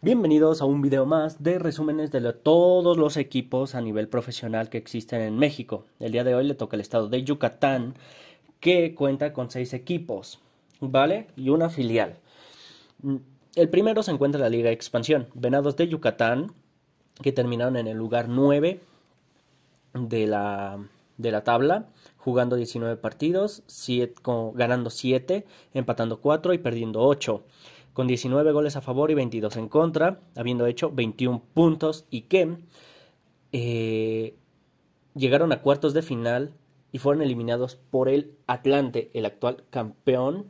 Bienvenidos a un video más de resúmenes de todos los equipos a nivel profesional que existen en México. El día de hoy le toca el estado de Yucatán, que cuenta con seis equipos, ¿vale? Y una filial. Mm, el primero se encuentra en la Liga Expansión, Venados de Yucatán, que terminaron en el lugar 9 de la, de la tabla, jugando 19 partidos, ganando 7, empatando 4 y perdiendo 8 con 19 goles a favor y 22 en contra, habiendo hecho 21 puntos y que eh, llegaron a cuartos de final y fueron eliminados por el Atlante, el actual campeón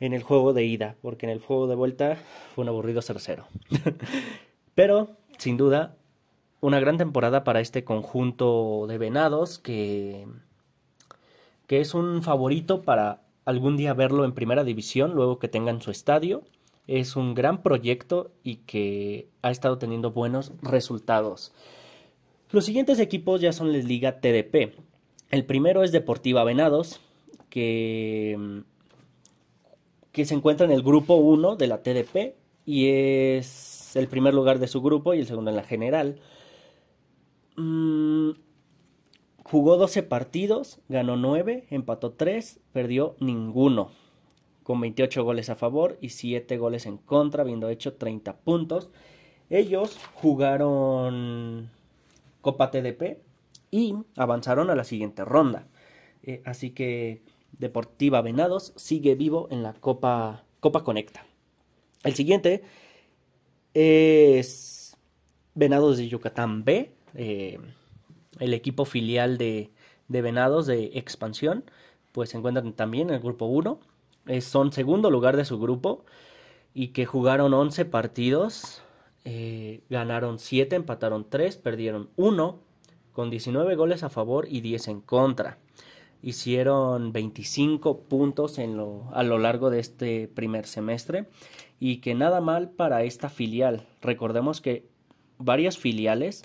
en el juego de ida, porque en el juego de vuelta fue un aburrido cercero. Pero, sin duda, una gran temporada para este conjunto de venados que, que es un favorito para algún día verlo en primera división, luego que tengan su estadio es un gran proyecto y que ha estado teniendo buenos resultados. Los siguientes equipos ya son la Liga TDP. El primero es Deportiva Venados, que, que se encuentra en el grupo 1 de la TDP y es el primer lugar de su grupo y el segundo en la general. Mm, jugó 12 partidos, ganó 9, empató 3, perdió ninguno con 28 goles a favor y 7 goles en contra, habiendo hecho 30 puntos. Ellos jugaron Copa TDP y avanzaron a la siguiente ronda. Eh, así que Deportiva Venados sigue vivo en la Copa, Copa Conecta. El siguiente es Venados de Yucatán B, eh, el equipo filial de, de Venados de Expansión, pues se encuentran también en el grupo 1 eh, son segundo lugar de su grupo y que jugaron 11 partidos, eh, ganaron 7, empataron 3, perdieron 1, con 19 goles a favor y 10 en contra. Hicieron 25 puntos en a lo largo de este primer semestre y que nada mal para esta filial. Recordemos que varias filiales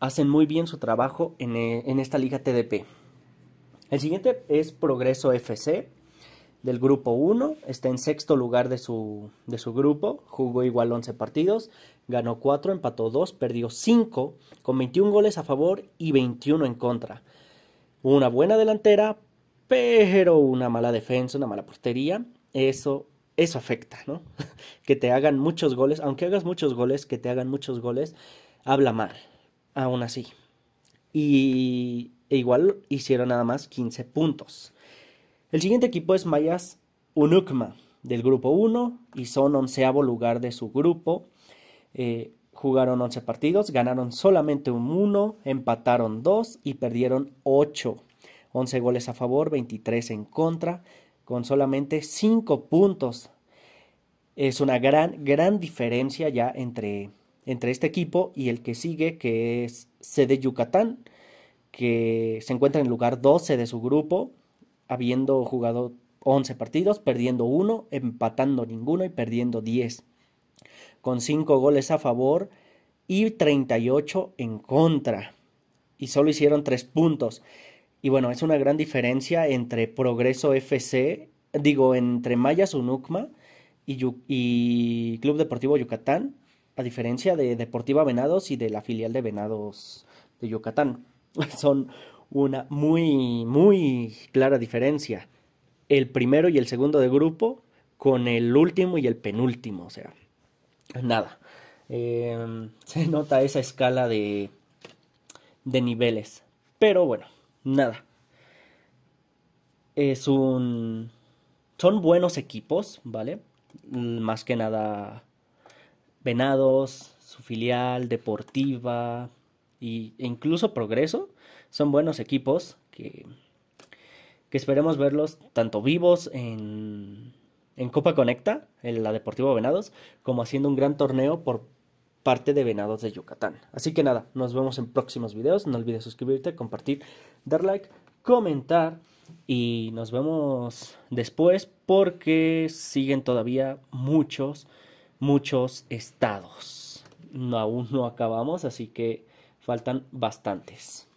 hacen muy bien su trabajo en, eh, en esta liga TDP. El siguiente es Progreso FC, del grupo 1, está en sexto lugar de su, de su grupo, jugó igual 11 partidos, ganó 4, empató 2, perdió 5, con 21 goles a favor y 21 en contra. Una buena delantera, pero una mala defensa, una mala portería, eso, eso afecta, ¿no? que te hagan muchos goles, aunque hagas muchos goles, que te hagan muchos goles, habla mal, aún así. Y e igual hicieron nada más 15 puntos. El siguiente equipo es Mayas Unukma del grupo 1 y son onceavo lugar de su grupo. Eh, jugaron 11 partidos, ganaron solamente un 1, empataron 2 y perdieron 8. 11 goles a favor, 23 en contra, con solamente 5 puntos. Es una gran, gran diferencia ya entre, entre este equipo y el que sigue, que es CD Yucatán, que se encuentra en el lugar 12 de su grupo, habiendo jugado 11 partidos, perdiendo uno, empatando ninguno y perdiendo 10, con 5 goles a favor y 38 en contra. Y solo hicieron 3 puntos. Y bueno, es una gran diferencia entre Progreso FC, digo, entre Mayas Unucma y, y Club Deportivo Yucatán, a diferencia de Deportiva Venados y de la filial de Venados de Yucatán. Son una muy, muy clara diferencia. El primero y el segundo de grupo con el último y el penúltimo. O sea, nada. Em, se nota esa escala de, de niveles. Pero bueno, nada. Es un... Son buenos equipos, ¿vale? Más que nada Venados, su filial, Deportiva, y, incluso Progreso son buenos equipos que, que esperemos verlos tanto vivos en, en Copa Conecta, en la Deportivo Venados, como haciendo un gran torneo por parte de Venados de Yucatán. Así que nada, nos vemos en próximos videos. No olvides suscribirte, compartir, dar like, comentar y nos vemos después porque siguen todavía muchos, muchos estados. aún no acabamos, así que faltan bastantes.